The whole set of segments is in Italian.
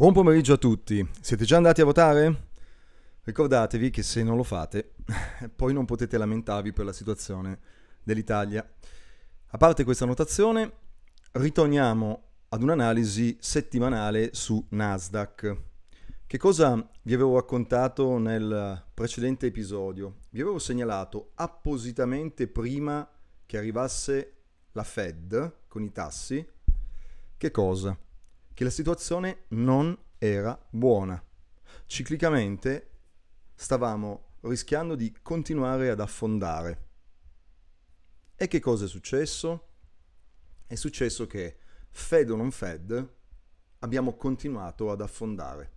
Buon pomeriggio a tutti. Siete già andati a votare? Ricordatevi che se non lo fate, poi non potete lamentarvi per la situazione dell'Italia. A parte questa notazione, ritorniamo ad un'analisi settimanale su Nasdaq. Che cosa vi avevo raccontato nel precedente episodio? Vi avevo segnalato appositamente prima che arrivasse la Fed con i tassi. Che cosa? che la situazione non era buona. Ciclicamente stavamo rischiando di continuare ad affondare. E che cosa è successo? È successo che, Fed o non Fed, abbiamo continuato ad affondare.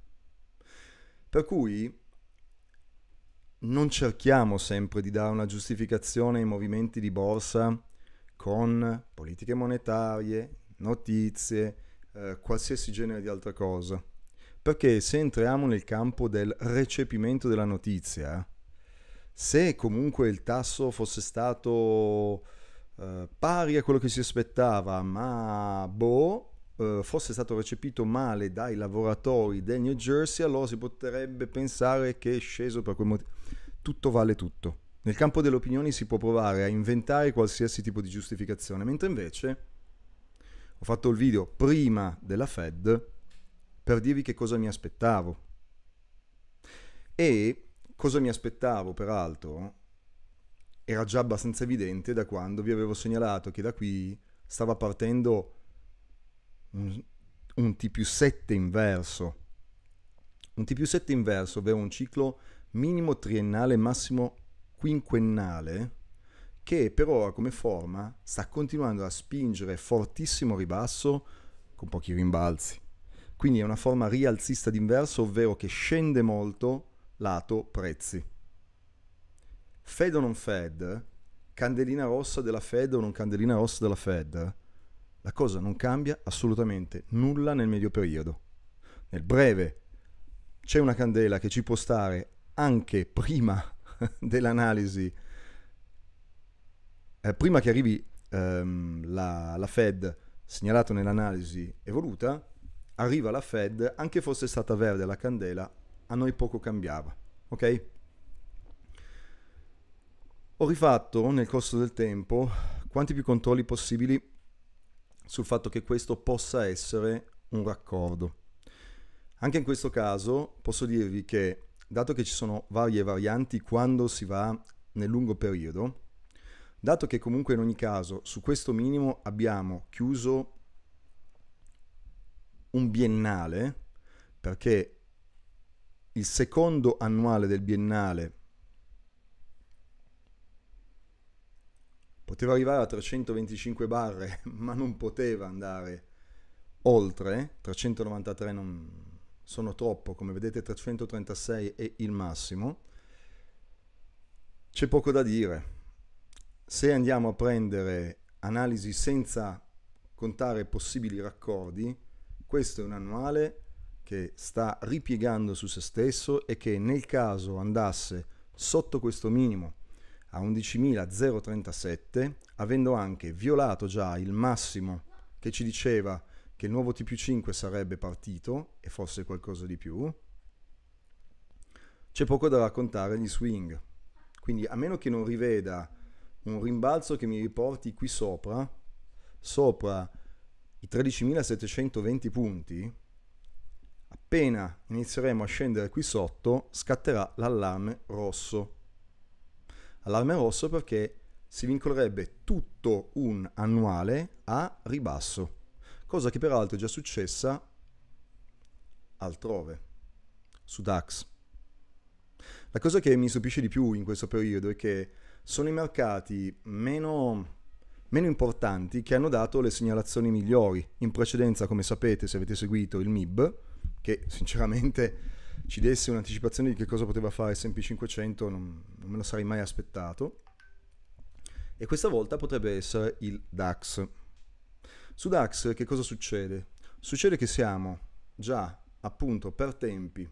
Per cui non cerchiamo sempre di dare una giustificazione ai movimenti di borsa con politiche monetarie, notizie, eh, qualsiasi genere di altra cosa. Perché se entriamo nel campo del recepimento della notizia, se comunque il tasso fosse stato eh, pari a quello che si aspettava, ma boh, eh, fosse stato recepito male dai lavoratori del New Jersey, allora si potrebbe pensare che è sceso per quel motivo. Tutto vale tutto. Nel campo delle opinioni si può provare a inventare qualsiasi tipo di giustificazione, mentre invece ho fatto il video prima della Fed per dirvi che cosa mi aspettavo. E cosa mi aspettavo, peraltro, era già abbastanza evidente da quando vi avevo segnalato che da qui stava partendo un, un T più 7 inverso. Un T più 7 inverso, ovvero un ciclo minimo triennale, massimo quinquennale, che per ora come forma sta continuando a spingere fortissimo ribasso con pochi rimbalzi. Quindi è una forma rialzista d'inverso, ovvero che scende molto lato prezzi. Fed o non Fed, candelina rossa della Fed o non candelina rossa della Fed, la cosa non cambia assolutamente nulla nel medio periodo. Nel breve c'è una candela che ci può stare anche prima dell'analisi eh, prima che arrivi ehm, la, la Fed, segnalato nell'analisi evoluta, arriva la Fed, anche fosse stata verde la candela, a noi poco cambiava, ok? Ho rifatto nel corso del tempo quanti più controlli possibili sul fatto che questo possa essere un raccordo. Anche in questo caso posso dirvi che, dato che ci sono varie varianti quando si va nel lungo periodo, Dato che comunque in ogni caso su questo minimo abbiamo chiuso un biennale, perché il secondo annuale del biennale poteva arrivare a 325 barre, ma non poteva andare oltre, 393 non sono troppo, come vedete 336 è il massimo. C'è poco da dire, se andiamo a prendere analisi senza contare possibili raccordi, questo è un annuale che sta ripiegando su se stesso e che nel caso andasse sotto questo minimo a 11.037, avendo anche violato già il massimo che ci diceva che il nuovo TP5 sarebbe partito e forse qualcosa di più, c'è poco da raccontare di swing. Quindi a meno che non riveda un rimbalzo che mi riporti qui sopra, sopra i 13.720 punti, appena inizieremo a scendere qui sotto scatterà l'allarme rosso. Allarme rosso perché si vincolerebbe tutto un annuale a ribasso, cosa che peraltro è già successa altrove, su DAX. La cosa che mi stupisce di più in questo periodo è che sono i mercati meno, meno importanti che hanno dato le segnalazioni migliori. In precedenza, come sapete, se avete seguito il MIB, che sinceramente ci desse un'anticipazione di che cosa poteva fare S&P 500 non, non, me lo sarei mai aspettato e questa volta potrebbe essere il DAX su DAX che cosa succede? succede che siamo già appunto per tempi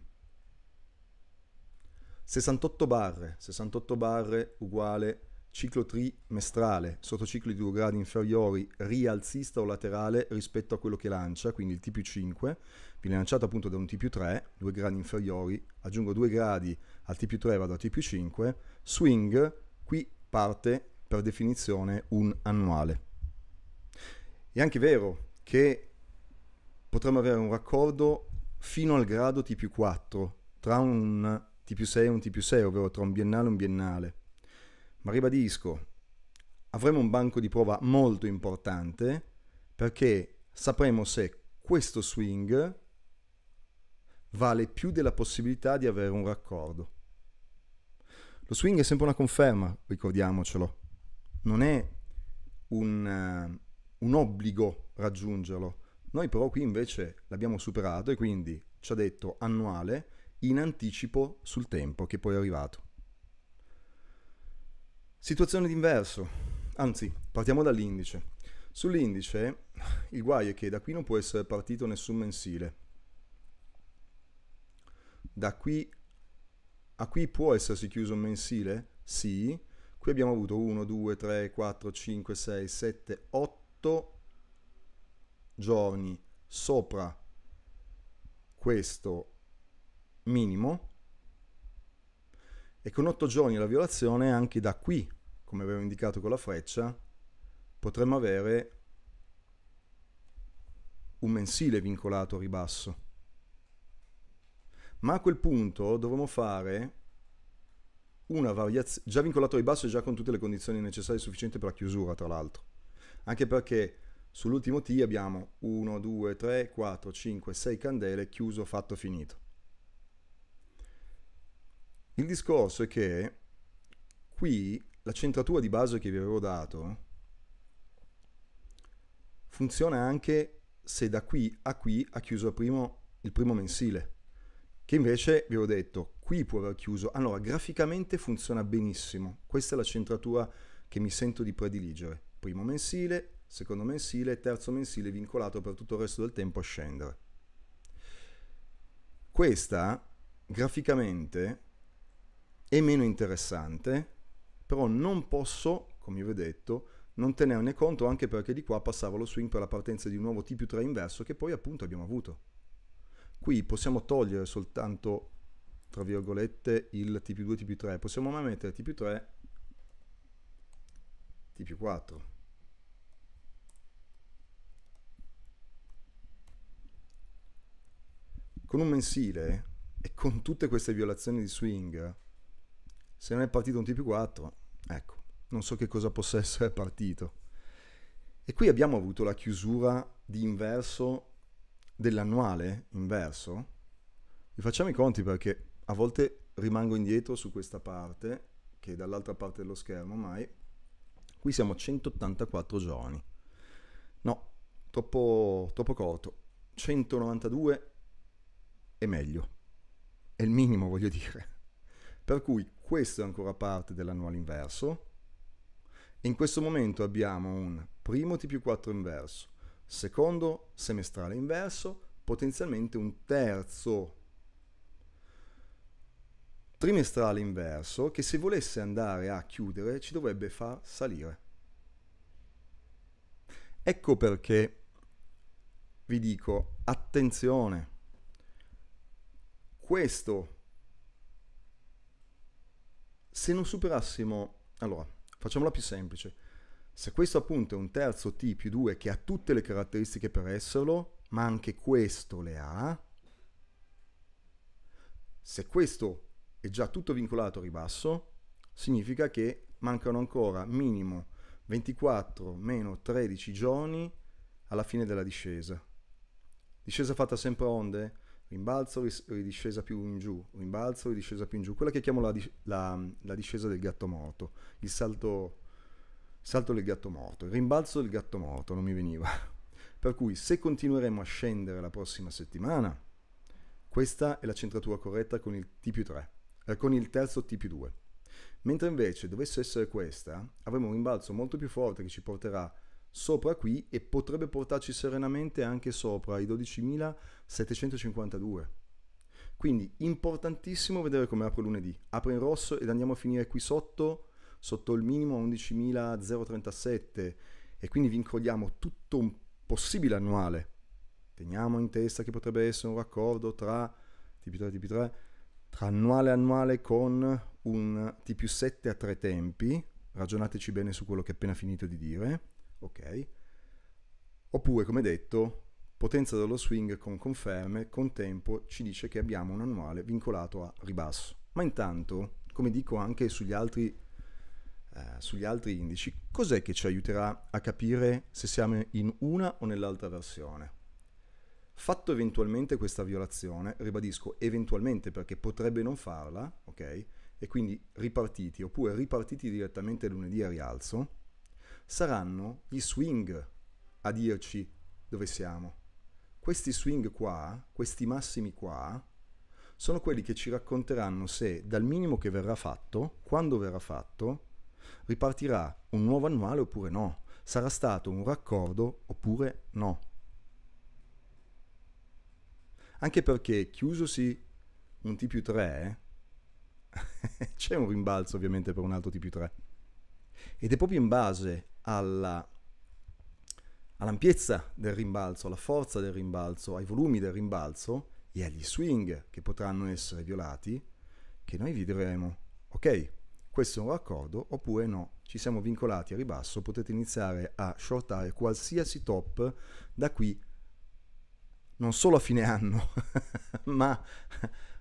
68 barre, 68 barre uguale ciclo trimestrale, sotto ciclo di 2 gradi inferiori, rialzista o laterale rispetto a quello che lancia, quindi il T più 5, viene lanciato appunto da un T più 3, 2 gradi inferiori, aggiungo 2 gradi al T più 3 vado a T più 5, swing, qui parte per definizione un annuale. È anche vero che potremmo avere un raccordo fino al grado T più 4 tra un T più 6 è un T più 6, ovvero tra un biennale e un biennale. Ma ribadisco, avremo un banco di prova molto importante perché sapremo se questo swing vale più della possibilità di avere un raccordo. Lo swing è sempre una conferma, ricordiamocelo. Non è un, uh, un obbligo raggiungerlo. Noi però qui invece l'abbiamo superato e quindi ci ha detto annuale in anticipo sul tempo che poi è arrivato. Situazione d'inverso, anzi partiamo dall'indice. Sull'indice il guaio è che da qui non può essere partito nessun mensile. Da qui a qui può essersi chiuso un mensile? Sì. Qui abbiamo avuto 1, 2, 3, 4, 5, 6, 7, 8 giorni sopra questo minimo e con 8 giorni la violazione anche da qui, come avevo indicato con la freccia, potremmo avere un mensile vincolato a ribasso. Ma a quel punto dovremmo fare una variazione, già vincolato a ribasso e già con tutte le condizioni necessarie e sufficienti per la chiusura, tra l'altro. Anche perché sull'ultimo T abbiamo 1, 2, 3, 4, 5, 6 candele, chiuso, fatto, finito. Il discorso è che qui la centratura di base che vi avevo dato funziona anche se da qui a qui ha chiuso il primo, il primo mensile, che invece vi ho detto qui può aver chiuso. Allora, graficamente funziona benissimo. Questa è la centratura che mi sento di prediligere. Primo mensile, secondo mensile, terzo mensile vincolato per tutto il resto del tempo a scendere. Questa graficamente è meno interessante, però non posso, come vi ho detto, non tenerne conto anche perché di qua passava lo swing per la partenza di un nuovo TP3 inverso che poi appunto abbiamo avuto. Qui possiamo togliere soltanto, tra virgolette, il TP2, TP3, possiamo mai mettere TP3, TP4. Con un mensile e con tutte queste violazioni di swing se non è partito un TP4, ecco, non so che cosa possa essere partito. E qui abbiamo avuto la chiusura di inverso dell'annuale inverso. Vi facciamo i conti perché a volte rimango indietro su questa parte, che è dall'altra parte dello schermo mai. Qui siamo a 184 giorni. No, troppo, troppo corto. 192 è meglio. È il minimo, voglio dire. Per cui questo è ancora parte dell'annuale inverso. In questo momento abbiamo un primo T più 4 inverso, secondo semestrale inverso, potenzialmente un terzo trimestrale inverso che se volesse andare a chiudere ci dovrebbe far salire. Ecco perché vi dico attenzione, questo se non superassimo... Allora, facciamola più semplice. Se questo appunto è un terzo t più 2 che ha tutte le caratteristiche per esserlo, ma anche questo le ha, se questo è già tutto vincolato a ribasso, significa che mancano ancora minimo 24 meno 13 giorni alla fine della discesa. Discesa fatta sempre onde? rimbalzo, ridiscesa più in giù, rimbalzo, ridiscesa più in giù, quella che chiamo la, la, la discesa del gatto morto, il salto, salto, del gatto morto, il rimbalzo del gatto morto, non mi veniva. Per cui se continueremo a scendere la prossima settimana, questa è la centratura corretta con il T più 3, eh, con il terzo T più 2. Mentre invece dovesse essere questa, avremo un rimbalzo molto più forte che ci porterà a sopra qui e potrebbe portarci serenamente anche sopra i 12.752. Quindi importantissimo vedere come apre lunedì. Apre in rosso ed andiamo a finire qui sotto, sotto il minimo 11.037 e quindi vincoliamo tutto un possibile annuale. Teniamo in testa che potrebbe essere un raccordo tra TP3 TP3 tra annuale e annuale con un tp 7 a tre tempi. Ragionateci bene su quello che ho appena finito di dire ok? Oppure, come detto, potenza dello swing con conferme, con tempo, ci dice che abbiamo un annuale vincolato a ribasso. Ma intanto, come dico anche sugli altri, eh, sugli altri indici, cos'è che ci aiuterà a capire se siamo in una o nell'altra versione? Fatto eventualmente questa violazione, ribadisco eventualmente perché potrebbe non farla, ok? E quindi ripartiti oppure ripartiti direttamente lunedì a rialzo, saranno gli swing a dirci dove siamo. Questi swing qua, questi massimi qua, sono quelli che ci racconteranno se dal minimo che verrà fatto, quando verrà fatto, ripartirà un nuovo annuale oppure no, sarà stato un raccordo oppure no. Anche perché chiusosi un T più 3, c'è un rimbalzo ovviamente per un altro T più 3. Ed è proprio in base alla, all'ampiezza del rimbalzo, alla forza del rimbalzo, ai volumi del rimbalzo e agli swing che potranno essere violati, che noi vi diremo, ok, questo è un raccordo oppure no, ci siamo vincolati a ribasso, potete iniziare a shortare qualsiasi top da qui non solo a fine anno, ma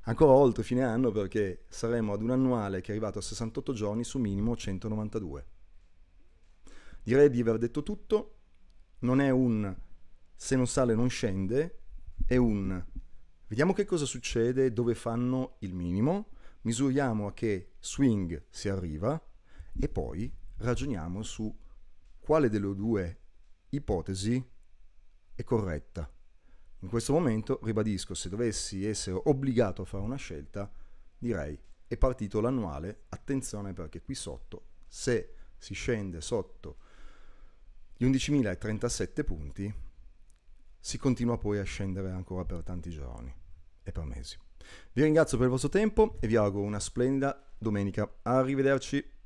ancora oltre fine anno perché saremo ad un annuale che è arrivato a 68 giorni su minimo 192. Direi di aver detto tutto, non è un se non sale non scende, è un vediamo che cosa succede dove fanno il minimo, misuriamo a che swing si arriva e poi ragioniamo su quale delle due ipotesi è corretta. In questo momento, ribadisco, se dovessi essere obbligato a fare una scelta, direi è partito l'annuale, attenzione perché qui sotto, se si scende sotto gli 11.037 punti si continua poi a scendere ancora per tanti giorni e per mesi. Vi ringrazio per il vostro tempo e vi auguro una splendida domenica. Arrivederci.